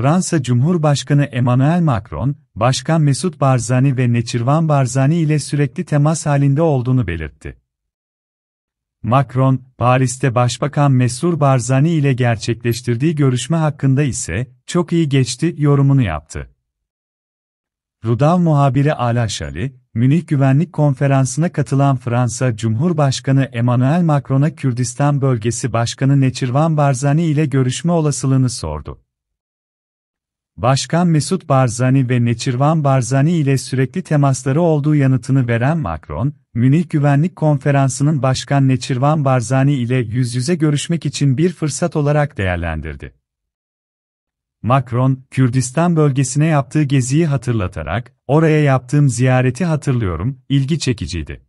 Fransa Cumhurbaşkanı Emmanuel Macron, Başkan Mesut Barzani ve Neçirvan Barzani ile sürekli temas halinde olduğunu belirtti. Macron, Paris'te Başbakan Mesut Barzani ile gerçekleştirdiği görüşme hakkında ise çok iyi geçti yorumunu yaptı. Rudav muhabiri Ala Şali, Münih Güvenlik Konferansı'na katılan Fransa Cumhurbaşkanı Emmanuel Macron'a Kürdistan Bölgesi Başkanı Neçirvan Barzani ile görüşme olasılığını sordu. Başkan Mesut Barzani ve Neçirvan Barzani ile sürekli temasları olduğu yanıtını veren Macron, Münih Güvenlik Konferansı'nın Başkan Neçirvan Barzani ile yüz yüze görüşmek için bir fırsat olarak değerlendirdi. Macron, Kürdistan bölgesine yaptığı geziyi hatırlatarak, oraya yaptığım ziyareti hatırlıyorum, ilgi çekiciydi.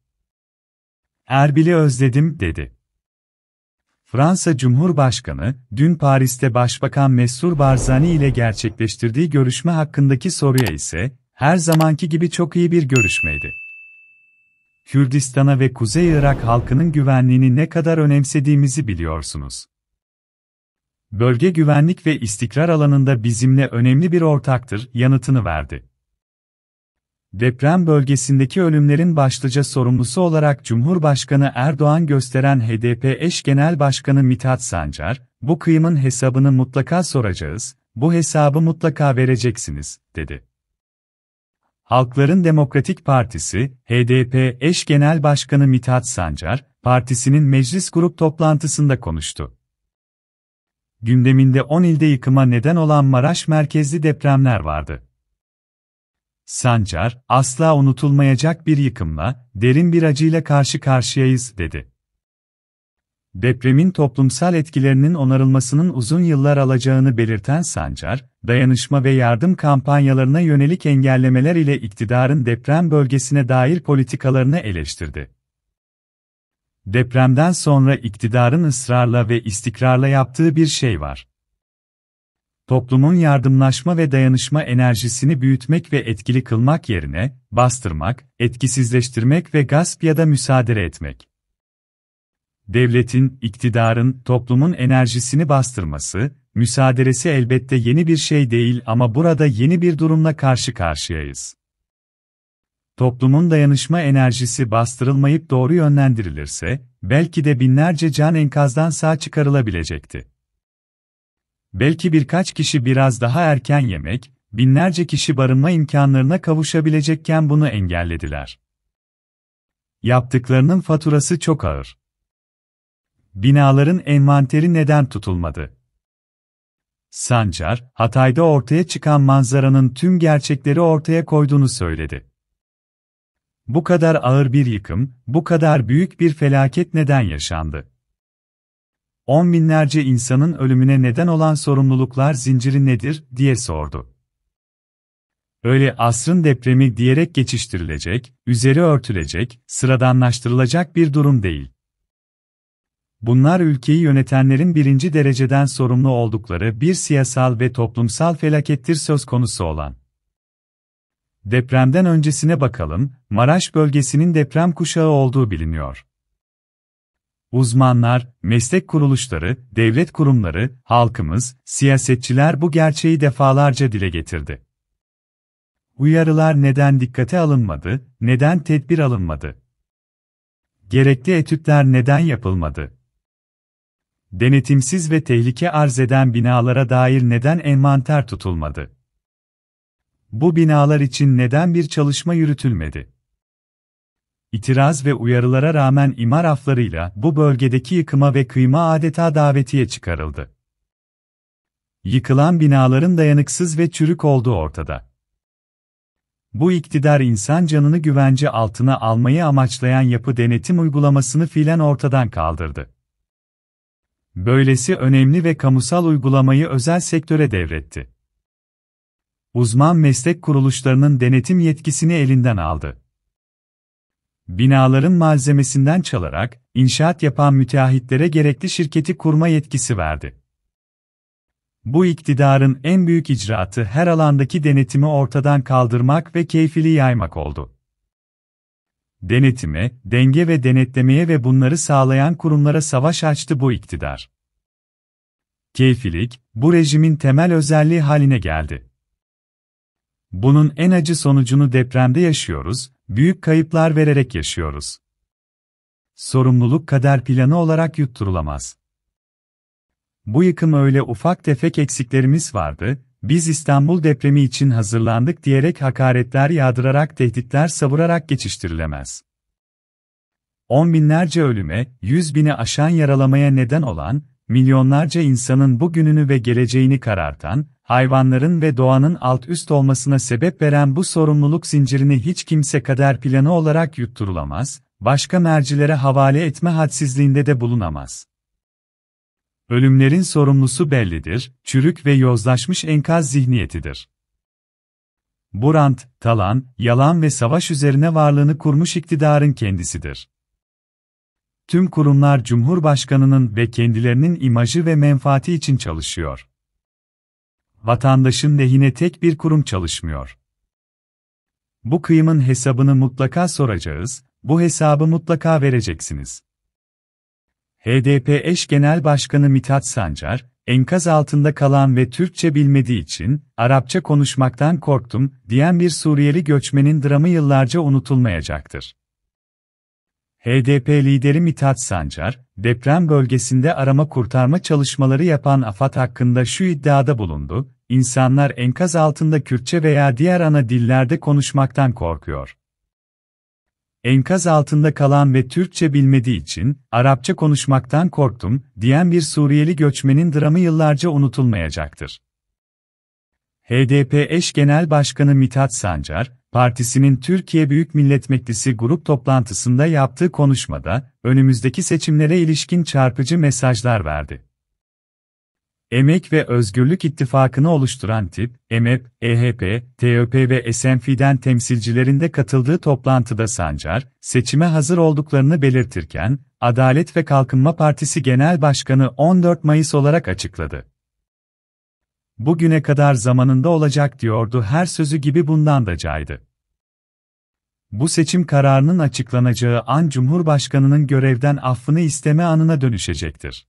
Erbil'i özledim, dedi. Fransa Cumhurbaşkanı, dün Paris'te Başbakan Messur Barzani ile gerçekleştirdiği görüşme hakkındaki soruya ise, her zamanki gibi çok iyi bir görüşmeydi. Kürdistan'a ve Kuzey Irak halkının güvenliğini ne kadar önemsediğimizi biliyorsunuz. Bölge güvenlik ve istikrar alanında bizimle önemli bir ortaktır yanıtını verdi. Deprem bölgesindeki ölümlerin başlıca sorumlusu olarak Cumhurbaşkanı Erdoğan gösteren HDP eş genel başkanı Mithat Sancar, bu kıyımın hesabını mutlaka soracağız, bu hesabı mutlaka vereceksiniz, dedi. Halkların Demokratik Partisi, HDP eş genel başkanı Mithat Sancar, partisinin meclis grup toplantısında konuştu. Gündeminde 10 ilde yıkıma neden olan Maraş merkezli depremler vardı. Sancar, asla unutulmayacak bir yıkımla, derin bir acıyla karşı karşıyayız, dedi. Depremin toplumsal etkilerinin onarılmasının uzun yıllar alacağını belirten Sancar, dayanışma ve yardım kampanyalarına yönelik engellemeler ile iktidarın deprem bölgesine dair politikalarını eleştirdi. Depremden sonra iktidarın ısrarla ve istikrarla yaptığı bir şey var toplumun yardımlaşma ve dayanışma enerjisini büyütmek ve etkili kılmak yerine, bastırmak, etkisizleştirmek ve gasp ya da müsaade etmek. Devletin, iktidarın, toplumun enerjisini bastırması, müsaadesi elbette yeni bir şey değil ama burada yeni bir durumla karşı karşıyayız. Toplumun dayanışma enerjisi bastırılmayıp doğru yönlendirilirse, belki de binlerce can enkazdan sağ çıkarılabilecekti. Belki birkaç kişi biraz daha erken yemek, binlerce kişi barınma imkanlarına kavuşabilecekken bunu engellediler. Yaptıklarının faturası çok ağır. Binaların envanteri neden tutulmadı? Sancar, Hatay'da ortaya çıkan manzaranın tüm gerçekleri ortaya koyduğunu söyledi. Bu kadar ağır bir yıkım, bu kadar büyük bir felaket neden yaşandı? on binlerce insanın ölümüne neden olan sorumluluklar zinciri nedir diye sordu. Öyle asrın depremi diyerek geçiştirilecek, üzeri örtülecek, sıradanlaştırılacak bir durum değil. Bunlar ülkeyi yönetenlerin birinci dereceden sorumlu oldukları bir siyasal ve toplumsal felakettir söz konusu olan. Depremden öncesine bakalım, Maraş bölgesinin deprem kuşağı olduğu biliniyor. Uzmanlar, meslek kuruluşları, devlet kurumları, halkımız, siyasetçiler bu gerçeği defalarca dile getirdi. Uyarılar neden dikkate alınmadı, neden tedbir alınmadı? Gerekli etütler neden yapılmadı? Denetimsiz ve tehlike arz eden binalara dair neden envanter tutulmadı? Bu binalar için neden bir çalışma yürütülmedi? İtiraz ve uyarılara rağmen imar aflarıyla bu bölgedeki yıkıma ve kıyma adeta davetiye çıkarıldı. Yıkılan binaların dayanıksız ve çürük olduğu ortada. Bu iktidar insan canını güvence altına almayı amaçlayan yapı denetim uygulamasını filan ortadan kaldırdı. Böylesi önemli ve kamusal uygulamayı özel sektöre devretti. Uzman meslek kuruluşlarının denetim yetkisini elinden aldı binaların malzemesinden çalarak, inşaat yapan müteahhitlere gerekli şirketi kurma yetkisi verdi. Bu iktidarın en büyük icraatı her alandaki denetimi ortadan kaldırmak ve keyfili yaymak oldu. Denetime, denge ve denetlemeye ve bunları sağlayan kurumlara savaş açtı bu iktidar. Keyfilik, bu rejimin temel özelliği haline geldi. Bunun en acı sonucunu depremde yaşıyoruz, büyük kayıplar vererek yaşıyoruz. Sorumluluk kader planı olarak yutturulamaz. Bu yıkım öyle ufak tefek eksiklerimiz vardı, biz İstanbul depremi için hazırlandık diyerek hakaretler yağdırarak tehditler savurarak geçiştirilemez. On binlerce ölüme, yüz bini aşan yaralamaya neden olan, milyonlarca insanın bugününü ve geleceğini karartan, hayvanların ve doğanın alt üst olmasına sebep veren bu sorumluluk zincirini hiç kimse kader planı olarak yutturulamaz, başka mercilere havale etme hadsizliğinde de bulunamaz. Ölümlerin sorumlusu bellidir, çürük ve yozlaşmış enkaz zihniyetidir. Burant, talan, yalan ve savaş üzerine varlığını kurmuş iktidarın kendisidir tüm kurumlar Cumhurbaşkanının ve kendilerinin imajı ve menfaati için çalışıyor. Vatandaşın lehine tek bir kurum çalışmıyor. Bu kıyımın hesabını mutlaka soracağız, bu hesabı mutlaka vereceksiniz. HDP eş genel başkanı Mithat Sancar, enkaz altında kalan ve Türkçe bilmediği için Arapça konuşmaktan korktum diyen bir Suriyeli göçmenin dramı yıllarca unutulmayacaktır. HDP lideri Mithat Sancar, deprem bölgesinde arama kurtarma çalışmaları yapan AFAD hakkında şu iddiada bulundu, insanlar enkaz altında Kürtçe veya diğer ana dillerde konuşmaktan korkuyor. Enkaz altında kalan ve Türkçe bilmediği için, Arapça konuşmaktan korktum, diyen bir Suriyeli göçmenin dramı yıllarca unutulmayacaktır. HDP eş genel başkanı Mithat Sancar, Partisi'nin Türkiye Büyük Millet Meclisi grup toplantısında yaptığı konuşmada, önümüzdeki seçimlere ilişkin çarpıcı mesajlar verdi. Emek ve Özgürlük İttifakı'nı oluşturan TİP, EMEP, EHP, TÖP ve SMF'den temsilcilerinde katıldığı toplantıda Sancar, seçime hazır olduklarını belirtirken, Adalet ve Kalkınma Partisi Genel Başkanı 14 Mayıs olarak açıkladı. Bugüne kadar zamanında olacak diyordu her sözü gibi bundan da caydı. Bu seçim kararının açıklanacağı an Cumhurbaşkanının görevden affını isteme anına dönüşecektir.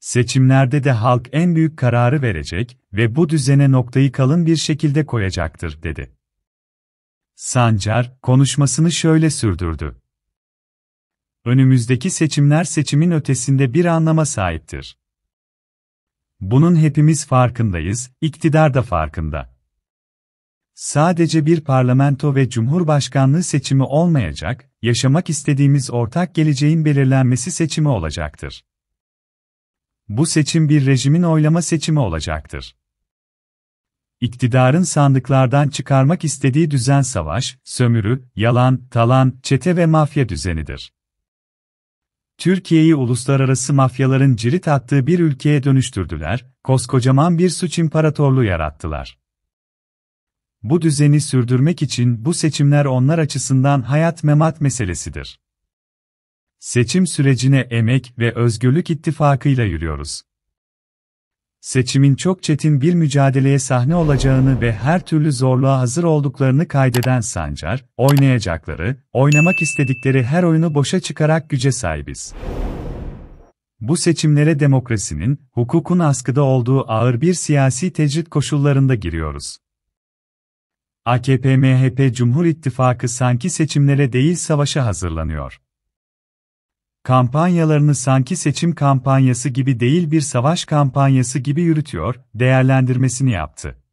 Seçimlerde de halk en büyük kararı verecek ve bu düzene noktayı kalın bir şekilde koyacaktır, dedi. Sancar, konuşmasını şöyle sürdürdü. Önümüzdeki seçimler seçimin ötesinde bir anlama sahiptir. Bunun hepimiz farkındayız, iktidar da farkında. Sadece bir parlamento ve cumhurbaşkanlığı seçimi olmayacak, yaşamak istediğimiz ortak geleceğin belirlenmesi seçimi olacaktır. Bu seçim bir rejimin oylama seçimi olacaktır İktidarın sandıklardan çıkarmak istediği düzen savaş, sömürü, yalan, talan, çete ve mafya düzenidir. Türkiye'yi uluslararası mafyaların cirit attığı bir ülkeye dönüştürdüler, koskocaman bir suç imparatorluğu yarattılar. Bu düzeni sürdürmek için bu seçimler onlar açısından hayat memat meselesidir. Seçim sürecine emek ve özgürlük ittifakıyla yürüyoruz seçimin çok çetin bir mücadeleye sahne olacağını ve her türlü zorluğa hazır olduklarını kaydeden Sancar, oynayacakları, oynamak istedikleri her oyunu boşa çıkarak güce sahibiz. Bu seçimlere demokrasinin, hukukun askıda olduğu ağır bir siyasi tecrit koşullarında giriyoruz. AKP-MHP Cumhur İttifakı sanki seçimlere değil savaşa hazırlanıyor kampanyalarını sanki seçim kampanyası gibi değil bir savaş kampanyası gibi yürütüyor, değerlendirmesini yaptı.